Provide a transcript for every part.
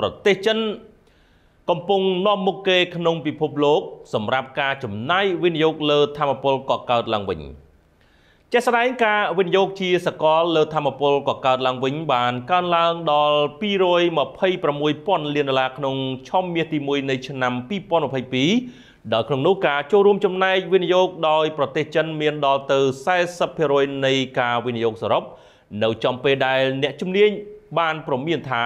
ប្រទេសចិនកំពុងនាំមុខគេក្នុងពិភពលោក សម្រាប់ការចំណាយវិនិយោគលើធម្មពលកកើតឡើងវិញជាក់ស្ដែងការវិនិយោគជាសកលលើធម្មពលកកើតឡើងវិញ បានកើនឡើងដល់226,000លានដុល្លារក្នុងឆំមាសទី1នៃឆ្នាំ2022ដោយក្នុងនោះការចូលរួមចំណែកវិនិយោគដោយប្រទេសចិន មានដល់ទៅ40%នៃការវិនិយោគសរុបនៅចំពេលដែលអ្នកជំនាញ បានប្រមានថា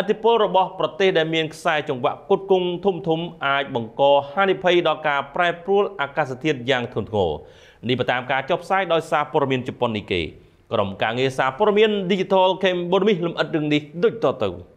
ឥទ្ធិពលរបស់ប្រទេសដែលមានខ្សែចង្វាក់គុតគង់ធំធំអាចបង្កហានិភ័យដល់ការប្រែប្រួលអាកាសធាតុយ៉ាងធ្ងន់ធ្ងរនេះតាមការចុះផ្សាយដោយសារព័ត៌មានជប៉ុននេះគេក្រុមការងារសារព័ត៌មាន Digital Cambodia លំអិតរឿងនេះដូចតទៅ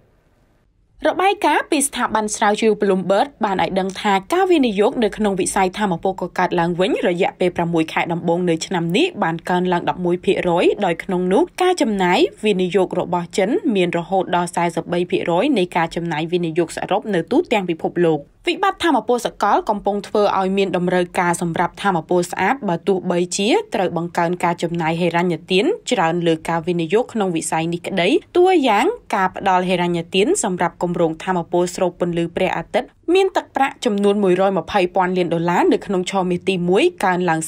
របាយការណ៍ពីស្ថាប័នស្រាវជ្រាវ Bloomberg បានឲ្យដឹងថាការវិនិយោគនៅក្នុងវិស័យធម្មពលកកើតឡើងវិញ រយៈពេល6ខែដំបូងនៃឆ្នាំនេះបានកើនឡើង11%ដោយក្នុងនោះការចំណាយវិនិយោគរបស់ចិនមានរហូតដល់43%នៃការចំណាយវិនិយោគសរុបនៅទូទាំងពិភពលោក។វិបត្តិធម្មពលសកលកំពុងធ្វើឲ្យមានតម្រូវការសម្រាប់ធម្មពលស្អាតបើទោះបីជាត្រូវបង្កើនការចំណាយហិរញ្ញទានច្រើនលើការវិនិយោគក្នុងវិស័យនេះក្តីតួយ៉ាងការផ្តល់ហិរញ្ញទានសម្រាប់គម្រោងធម្មពលស្រូបពន្លឺព្រះអាទិត្យមានទឹកប្រាក់ចំនួន120,000លានដុល្លារនៅក្នុងឆមាសទី1កើនឡើង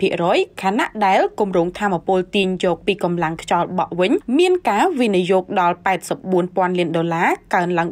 33%ខណៈដែលគម្រោងធម្មពលទាញយកពីកម្លាំងខ្យល់បក់វិញ មានការវិនិយោគដល់84,000លានដុល្លារកើនឡើង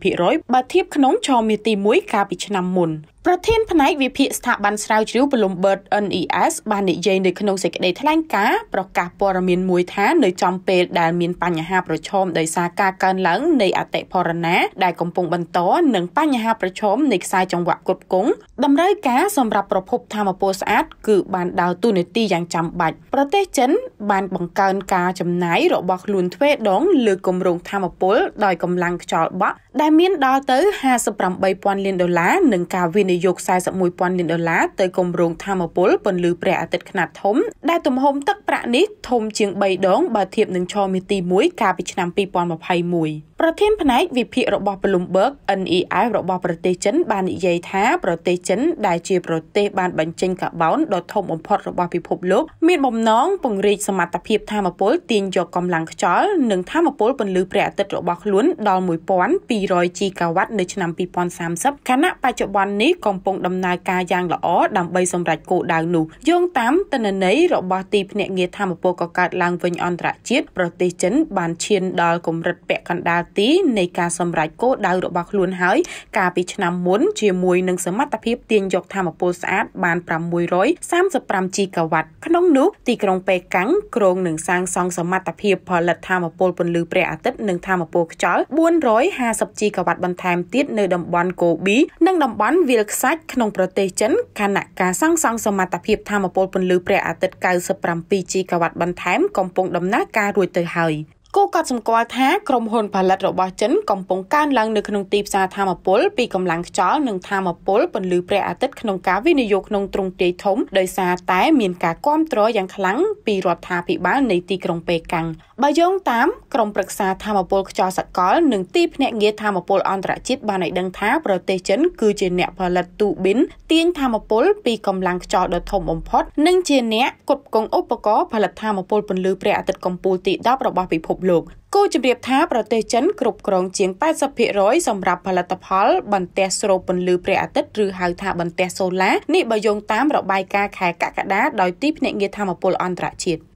16%បើធៀបក្នុងឆមាសទី1កាលពីឆ្នាំមុនប្រធានផ្នែកវិភាគស្ថាប័នស្រាវជ្រាវ Bloomberg NES បាននិយាយនៅក្នុងសេចក្តីថ្លែងការណ៍ប្រកាសព័ត៌មានមួយថានៅចំពេលដែលមានបញ្ហាប្រឈមដោយសារការកើនឡើងនៃអតិផរណាដែលកំពុងបន្តនិងបញ្ហាប្រឈមនៃខ្សែចង្វាក់គ្រប់គងតម្រូវការសម្រាប់ប្រភពធម្មពលស្អាតគឺបានដើរតួនាទីយ៉ាងចាំបាច់ប្រទេសចិនបានបង្កើនការចំណាយរបស់ខ្លួនទ្វេដងលើគម្រោងធម្មពលដោយកម្លាំងខ្យល់បក់ដែលមានដល់ទៅ58,000លានដុល្លារនឹងការវិនិវិនិយោគ41,000លានដុល្លារទៅគម្រោងធម្មពលពន្លឺព្រះអាទិត្យខ្នាតធំ ដែលទំហំទឹកប្រាក់នេះធំជាង3ដង បើធៀបនឹងឆមាសទី1កាលពីឆ្នាំ2021ប្រធានផ្នែកវិភាគរបស់ Bloomberg NEF របស់ប្រទេសចិនបាននិយាយថាប្រទេសចិនដែលជា ប្រទេសបានបញ្ចេញកាបូនដ៏ធំបំផុតរបស់ពិភពលោកមានបំណងពង្រីកសមត្ថភាពធម្មពលទាញយកកម្លាំងខ្យល់និងធម្មពលពន្លឺព្រះអាទិត្យរបស់ខ្លួន ដល់1200 GW នៅឆ្នាំ2030ខណៈបច្ចុប្បន្ននេះកំពុងដំណើរការយ៉ាងល្អដើម្បីសម្រេចគោលដៅនោះយោងតាមទិន្នន័យរបស់ទីភ្នាក់ងារធម្មពលកកើតឡើងវិញអន្តរជាតិប្រទេសចិន បានឈានដល់កម្រិតពាក់កណ្ដាលទីនៃការសម្រេចគោលដៅរបស់ខ្លួនហើយកាលពីឆ្នាំមុនជាមួយនឹងសមត្ថភាពទាញយកធម្មពលស្អាត បាន635 GW ក្នុងនោះទីក្រុងប៉េកាំងក្រុងនឹងសាងសង់សមត្ថភាពផលិតធម្មពលពន្លឺព្រះអាទិត្យនិងធម្មពលខ្យល់450 GW បន្ថែមទៀតនៅតំបន់កូប៊ីនិងតំបន់វាលខ្សាច់ក្នុងប្រទេសចិនខណៈការសាងសង់សមត្ថភាពធម្មពលពន្លឺព្រះអាទិត្យ 97G កាវ៉ាត់បន្ថែមកំពុងដំណើរការរួចទៅហើយ។គូក៏សម្គាល់ថាក្រុមហ៊ុនផលិតរបស់ចិនកំពុងកើនឡើងនៅក្នុងទីផ្សារធម្មពលពីកម្លាំងខ្យល់និងធម្មពលពន្លឺព្រះអាទិត្យក្នុងការវិនិយោគក្នុងទ្រង់ទ្រាយធំដោយសារតែមានការគ្រប់គ្រងយ៉ាងខ្លាំងពីរដ្ឋាភិបាលនៃទីក្រុងប៉េកាំងបើយោងតាមក្រុមប្រឹក្សាធម្មពលខ្យល់សកលនិងទីភ្នាក់ងារធម្មពលអន្តរជាតិបានឲ្យដឹងថាប្រទេសចិនគឺជាអ្នកផលិតទូប៊ីនទាញធម្មពលពីកម្លាំងខ្យល់ដ៏ធំបំផុតនិងជាអ្នកគ្រប់គ្រងឧបករណ៍ផលិតធម្មពលពន្លឺព្រះអាទិត្យកំពូលទី10របស់ពិភពលោកគូជម្រាបថាប្រទេសចិនគ្រប់គ្រងជាង80%សម្រាប់ផលិតផល បន្ទះស្រូបពន្លឺព្រះអាទិត្យឬហៅថាបន្ទះសូឡានេះបើយោងតាមរបាយការណ៍ខែកក្កដាដោយទីភ្នាក់ងារធម្មពលអន្តរជាតិ